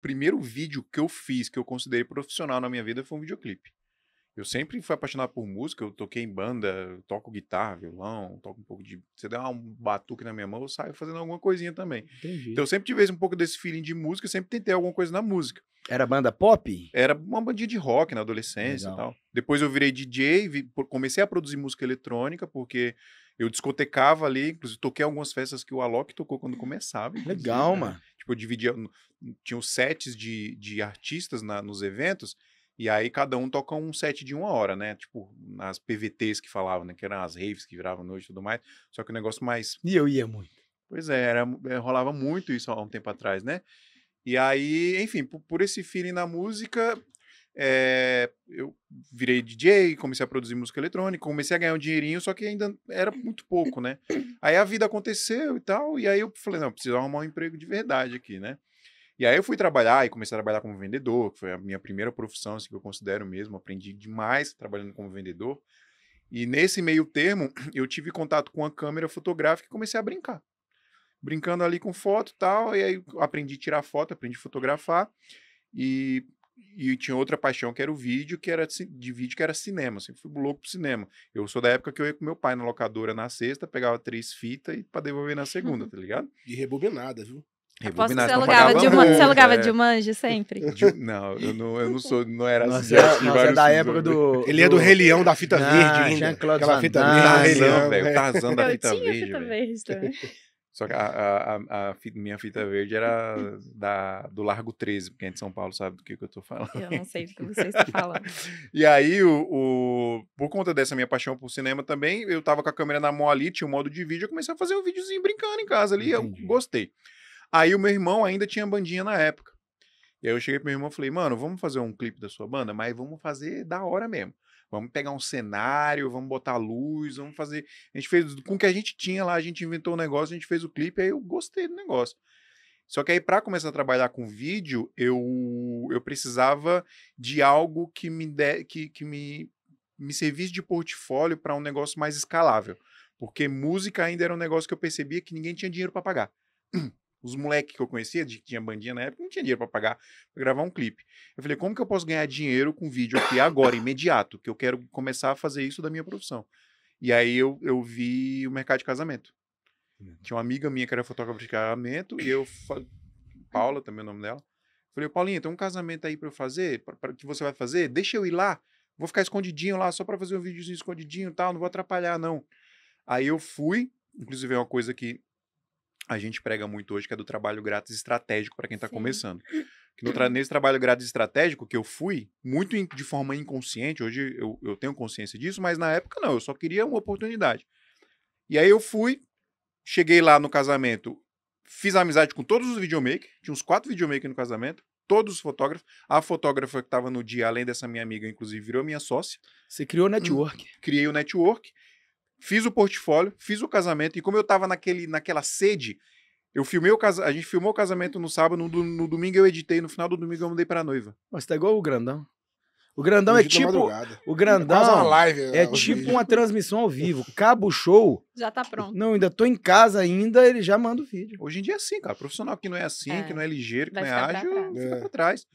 primeiro vídeo que eu fiz, que eu considerei profissional na minha vida, foi um videoclipe. Eu sempre fui apaixonado por música, eu toquei em banda, toco guitarra, violão, toco um pouco de. Você dá um batuque na minha mão, eu saio fazendo alguma coisinha também. Entendi. Então eu sempre tive um pouco desse feeling de música, sempre tentei alguma coisa na música. Era banda pop? Era uma bandinha de rock na adolescência Legal. e tal. Depois eu virei DJ, comecei a produzir música eletrônica, porque eu discotecava ali, inclusive toquei algumas festas que o Alok tocou quando começava. Legal, né? mano tipo, eu dividia. Hum, hum, Tinham sets de, de artistas na, nos eventos, e aí cada um toca um set de uma hora, né? Tipo, as PVTs que falavam, né? Que eram as raves que viravam noite e tudo mais. Só que o negócio mais. E eu ia muito. Pois é, era, eh, rolava muito isso há um tempo atrás, né? E aí, enfim, por, por esse feeling na música, é, eu virei DJ, comecei a produzir música eletrônica, comecei a ganhar um dinheirinho, só que ainda era muito pouco, né? Aí a vida aconteceu e tal, e aí eu falei, não, eu preciso arrumar um emprego de verdade aqui, né? E aí eu fui trabalhar e comecei a trabalhar como vendedor, que foi a minha primeira profissão, assim, que eu considero mesmo, aprendi demais trabalhando como vendedor. E nesse meio termo, eu tive contato com a câmera fotográfica e comecei a brincar. Brincando ali com foto e tal, e aí aprendi a tirar foto, aprendi a fotografar. E e tinha outra paixão que era o vídeo, que era de vídeo que era cinema, assim, fui louco pro cinema. Eu sou da época que eu ia com meu pai na locadora na sexta, pegava três fitas e para devolver na segunda, tá ligado? E rebobinada, viu? Aposto que você alugava, de uma, você alugava é. sempre. De, não, eu não, eu não sou, não era assim. É, nossa, é da época do, né? do... Ele é do Rei Leão, da fita não, verde ainda. Aquela fita verde. Tarzan, velho. Tarzan da fita verde. Eu tinha fita verde também. Só que a, a, a minha fita verde era da, do Largo 13, porque é de São Paulo sabe do que, que eu estou falando. Eu não sei do que você está falando. e aí, o, o, por conta dessa minha paixão por cinema também, eu estava com a câmera na mão ali, tinha um modo de vídeo, eu comecei a fazer um videozinho brincando em casa ali, Entendi. eu gostei. Aí o meu irmão ainda tinha bandinha na época. E aí eu cheguei pro meu irmão e falei, mano, vamos fazer um clipe da sua banda, mas vamos fazer da hora mesmo. Vamos pegar um cenário, vamos botar luz, vamos fazer. A gente fez com o que a gente tinha lá, a gente inventou um negócio, a gente fez o clipe, aí eu gostei do negócio. Só que aí, para começar a trabalhar com vídeo, eu, eu precisava de algo que me, de, que, que me, me servisse de portfólio para um negócio mais escalável. Porque música ainda era um negócio que eu percebia que ninguém tinha dinheiro para pagar. Os moleques que eu conhecia, de que tinha bandinha na época, não tinha dinheiro para pagar para gravar um clipe. Eu falei, como que eu posso ganhar dinheiro com vídeo aqui agora, imediato? Que eu quero começar a fazer isso da minha profissão. E aí eu, eu vi o mercado de casamento. Hum. Tinha uma amiga minha que era fotógrafa de casamento, e eu. Paula também é o nome dela. Falei, Paulinha, tem um casamento aí para eu fazer, pra, pra, que você vai fazer? Deixa eu ir lá. Vou ficar escondidinho lá só para fazer um videozinho escondidinho e tal, não vou atrapalhar, não. Aí eu fui, inclusive é uma coisa que a gente prega muito hoje, que é do trabalho grátis estratégico para quem está começando. Que tra nesse trabalho grátis estratégico que eu fui, muito de forma inconsciente, hoje eu, eu tenho consciência disso, mas na época não, eu só queria uma oportunidade. E aí eu fui, cheguei lá no casamento, fiz amizade com todos os videomakers, tinha uns quatro videomakers no casamento, todos os fotógrafos. A fotógrafa que estava no dia, além dessa minha amiga, inclusive, virou minha sócia. Você criou o hum, network. Criei o network fiz o portfólio, fiz o casamento, e como eu tava naquele, naquela sede, eu filmei o casamento, a gente filmou o casamento no sábado, no, no domingo eu editei, no final do domingo eu mandei pra noiva. Mas tá igual o grandão. O grandão é tipo. O grandão é, uma live, é né, tipo uma transmissão ao vivo. Cabo show. Já tá pronto. Não, ainda tô em casa ainda, ele já manda o vídeo. Hoje em dia é assim, cara. Profissional que não é assim, é. que não é ligeiro, que Vai não é ágil, pra fica é. pra trás.